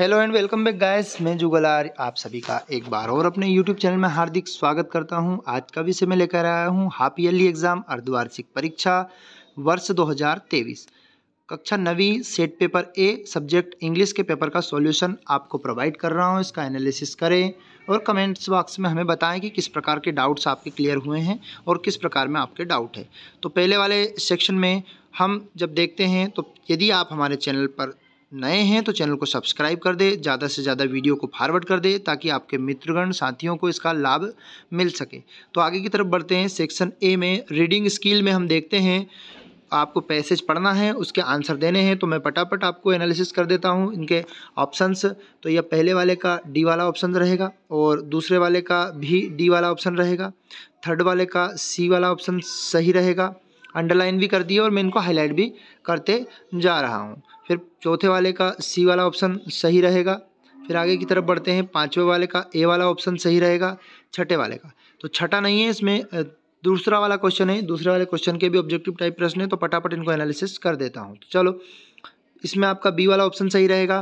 hello and welcome back guys मैं Jugal are आप सभी का एक बार और अपने यूट्यूब चैनल में हार्दिक स्वागत करता हूं आज का विषय मैं लेकर आया हूं हाफ ईयरली एग्ज़ाम अर्धवार्षिक परीक्षा वर्ष 2023 कक्षा नवी set paper A subject English के पेपर का सॉल्यूशन आपको प्रोवाइड कर रहा हूं इसका एनालिसिस करें और कमेंट्स बॉक्स में हमें बताएं कि किस प्रकार के डाउट्स आपके क्लियर हुए हैं और किस प्रकार में आपके डाउट है तो पहले वाले सेक्शन में हम जब देखते हैं तो यदि आप हमारे चैनल पर नए हैं तो चैनल को सब्सक्राइब कर दे ज़्यादा से ज़्यादा वीडियो को फॉरवर्ड कर दे ताकि आपके मित्रगण साथियों को इसका लाभ मिल सके तो आगे की तरफ बढ़ते हैं सेक्शन ए में रीडिंग स्किल में हम देखते हैं आपको पैसेज पढ़ना है उसके आंसर देने हैं तो मैं पटापट आपको एनालिसिस कर देता हूँ इनके ऑप्शंस तो यह पहले वाले का डी वाला ऑप्शन रहेगा और दूसरे वाले का भी डी वाला ऑप्शन रहेगा थर्ड वाले का सी वाला ऑप्शन सही रहेगा अंडरलाइन भी कर दिए और मैं इनको हाईलाइट भी करते जा रहा हूँ फिर चौथे वाले का सी वाला ऑप्शन सही रहेगा फिर आगे की तरफ बढ़ते हैं पाँचवें वाले का ए वाला ऑप्शन सही रहेगा छठे वाले का तो छठा नहीं है इसमें दूसरा वाला क्वेश्चन है दूसरे वाले क्वेश्चन के भी ऑब्जेक्टिव टाइप प्रश्न है तो फटाफट इनको एनालिसिस कर देता हूँ तो चलो इसमें आपका बी वाला ऑप्शन सही रहेगा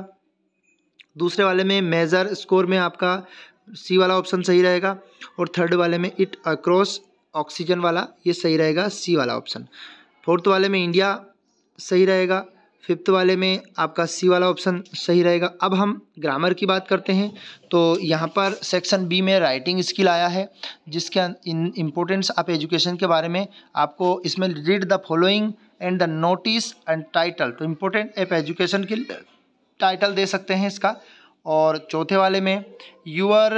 दूसरे वाले में मेजर स्कोर में आपका सी वाला ऑप्शन सही रहेगा और थर्ड वाले में इट अक्रॉस ऑक्सीजन वाला ये सही रहेगा सी वाला ऑप्शन फोर्थ वाले में इंडिया सही रहेगा फिफ्थ वाले में आपका सी वाला ऑप्शन सही रहेगा अब हम ग्रामर की बात करते हैं तो यहाँ पर सेक्शन बी में राइटिंग स्किल आया है जिसके इम्पोर्टेंस आप एजुकेशन के बारे में आपको इसमें read the following and the notice and title तो इम्पोर्टेंट एप एजुकेशन की टाइटल दे सकते हैं इसका और चौथे वाले में यूअर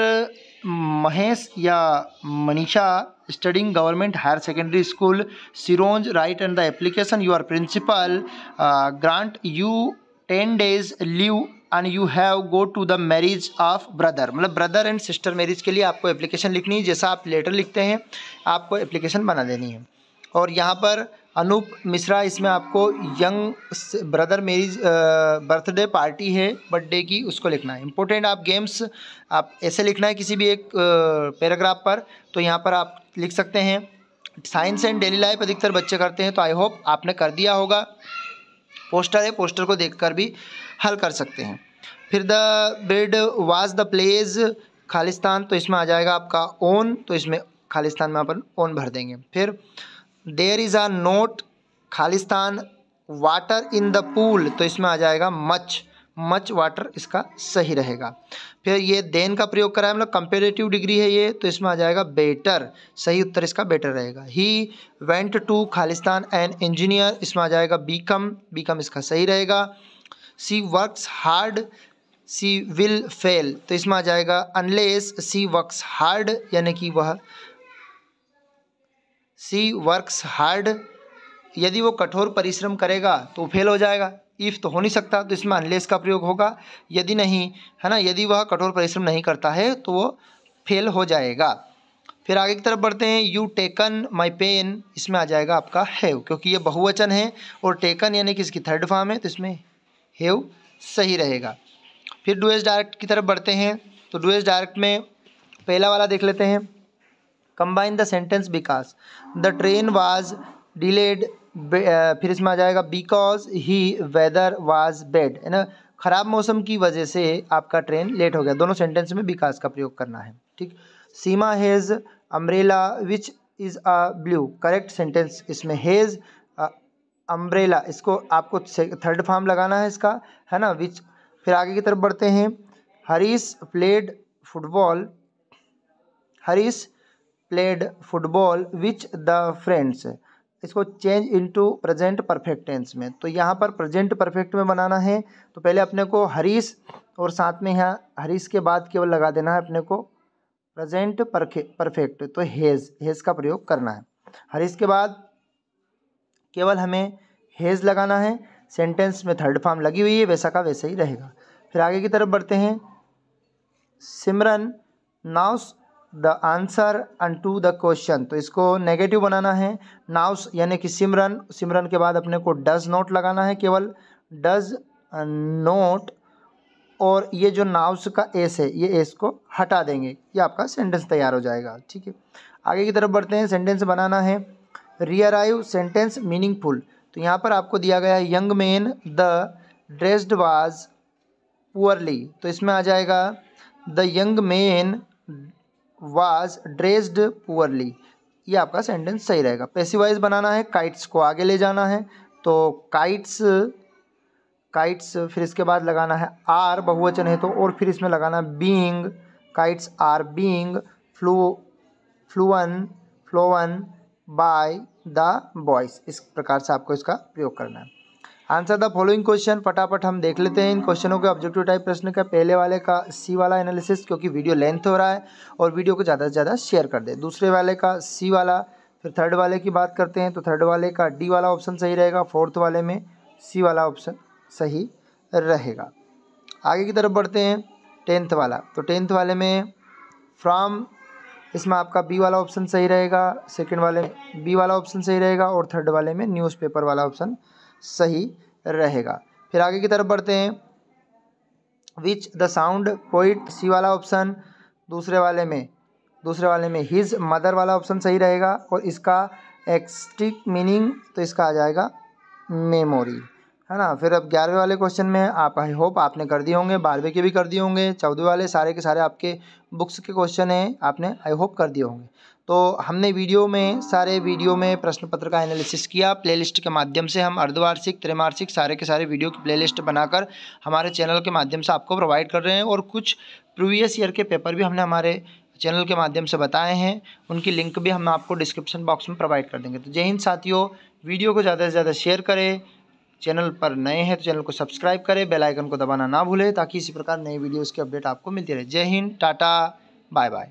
महेश या Manisha studying government higher secondary school Sironj write and the application your principal uh, grant you 10 days leave and you have go to the marriage of brother मतलब ब्रदर एंड सिस्टर मैरिज के लिए आपको application लिखनी है जैसा आप letter लिखते हैं आपको एप्लीकेशन बना देनी है और यहाँ पर अनूप मिश्रा इसमें आपको यंग ब्रदर मेरी बर्थडे पार्टी है बर्थडे की उसको लिखना है इम्पोर्टेंट आप गेम्स आप ऐसे लिखना है किसी भी एक पैराग्राफ पर तो यहाँ पर आप लिख सकते हैं साइंस एंड डेली लाइफ अधिकतर बच्चे करते हैं तो आई होप आपने कर दिया होगा पोस्टर है पोस्टर को देख भी हल कर सकते हैं फिर the bed was the plays Khalistan तो इसमें आ जाएगा आपका ओन तो इसमें खालिस्तान में अपन ओन भर देंगे फिर there is a note Khalistan water in the pool तो इसमें आ जाएगा मच मच वाटर इसका सही रहेगा फिर ये देन का प्रयोग करा है मतलब कंपेरेटिव डिग्री है ये तो इसमें आ जाएगा बेटर सही उत्तर इसका बेटर रहेगा he went to Khalistan an engineer इसमें आ जाएगा बी कम बी कम इसका सही रहेगा she works hard she will fail तो इसमें आ जाएगा अनलेस सी वर्क्स हार्ड यानी कि वह सी वर्क्स हार्ड यदि वो कठोर परिश्रम करेगा तो फेल हो जाएगा इफ़ तो हो नहीं सकता तो इसमें अनलेस का प्रयोग होगा यदि नहीं है ना यदि वह कठोर परिश्रम नहीं करता है तो वो फेल हो जाएगा फिर आगे की तरफ बढ़ते हैं यू टेकन माई पेन इसमें आ जाएगा आपका हैव क्योंकि ये बहुवचन है और टेकन यानी कि इसकी थर्ड फॉर्म है तो इसमें हैव सही रहेगा फिर डुएस डायरेक्ट की तरफ बढ़ते हैं तो डुएस डायरेक्ट में पहला वाला देख लेते हैं combine the sentence because the train was delayed फिर इसमें आ जाएगा because he weather was bad है ना ख़राब मौसम की वजह से आपका ट्रेन लेट हो गया दोनों सेंटेंस में बिकॉज का प्रयोग करना है ठीक Seema has umbrella which is a blue correct sentence इसमें हैज़ अम्ब्रेला uh, इसको आपको थर्ड फॉर्म लगाना है इसका है ना विच फिर आगे की तरफ बढ़ते हैं Harish played football Harish played football which the friends इसको change into present perfect tense में तो यहाँ पर प्रेजेंट परफेक्ट में बनाना है तो पहले अपने को हरीश और साथ में यहाँ हरीश के बाद केवल लगा देना है अपने को प्रेजेंट परफेक्ट तो हेज़ हेज़ का प्रयोग करना है हरीश के बाद केवल हमें हेज़ लगाना है सेंटेंस में थर्ड फॉर्म लगी हुई है वैसा का वैसा ही रहेगा फिर आगे की तरफ बढ़ते हैं Simran knows the answer and to the question तो इसको नेगेटिव बनाना है नाउस यानी कि सिमरन सिमरन के बाद अपने को डज नोट लगाना है केवल डज नोट और ये जो नाउस का एस है ये एस को हटा देंगे ये आपका सेंटेंस तैयार हो जाएगा ठीक है आगे की तरफ बढ़ते हैं सेंटेंस बनाना है रियराइव सेंटेंस मीनिंगफुल तो यहाँ पर आपको दिया गया है young man the dressed was poorly तो इसमें आ जाएगा the young man was dressed poorly ये आपका सेंटेंस सही रहेगा पेसिवाइज बनाना है काइट्स को आगे ले जाना है तो काइट्स काइट्स फिर इसके बाद लगाना है आर बहुवचन है तो और फिर इसमें लगाना being kites are being flew flewn flown by the boys इस प्रकार से आपको इसका प्रयोग करना है आंसर द फॉलोइंग क्वेश्चन फटाफट हम देख लेते हैं इन क्वेश्चनों के ऑब्जेक्टिव टाइप प्रश्न का पहले वाले का सी वाला एनालिसिस क्योंकि वीडियो लेंथ हो रहा है और वीडियो को ज़्यादा से ज़्यादा शेयर कर दे दूसरे वाले का सी वाला फिर थर्ड वाले की बात करते हैं तो थर्ड वाले का डी वाला ऑप्शन सही रहेगा फोर्थ वाले में सी वाला ऑप्शन सही रहेगा आगे की तरफ बढ़ते हैं टेंथ वाला तो टेंथ वाले में फ्राम इसमें आपका बी वाला ऑप्शन सही रहेगा सेकंड वाले बी वाला ऑप्शन सही रहेगा और थर्ड वाले में न्यूज़पेपर वाला ऑप्शन सही रहेगा फिर आगे की तरफ बढ़ते हैं which the sound poet C वाला ऑप्शन दूसरे वाले में दूसरे वाले में हिज मदर वाला ऑप्शन सही रहेगा और इसका एक्सटिक मीनिंग तो इसका आ जाएगा मेमोरी है ना फिर अब ग्यारहवें वाले क्वेश्चन में आप आई होप आपने कर दिए होंगे बारहवें के भी कर दिए होंगे चौदह वाले सारे के सारे आपके बुक्स के क्वेश्चन हैं आपने आई होप कर दिए होंगे तो हमने वीडियो में सारे वीडियो में प्रश्न पत्र का एनालिसिस किया प्लेलिस्ट के माध्यम से हम अर्धवार्षिक त्रैमासिक सारे के सारे वीडियो की प्लेलिस्ट बनाकर हमारे चैनल के माध्यम से आपको प्रोवाइड कर रहे हैं और कुछ प्रीवियस ईयर के पेपर भी हमने हमारे चैनल के माध्यम से बताए हैं उनकी लिंक भी हम आपको डिस्क्रिप्शन बॉक्स में प्रोवाइड कर देंगे तो जय हिंद साथियों वीडियो को ज़्यादा से ज़्यादा शेयर करें चैनल पर नए हैं तो चैनल को सब्सक्राइब करें बेल आइकन को दबाना ना भूलें ताकि इसी प्रकार नई वीडियोस की अपडेट आपको मिलती रहे जय हिंद टाटा बाय बाय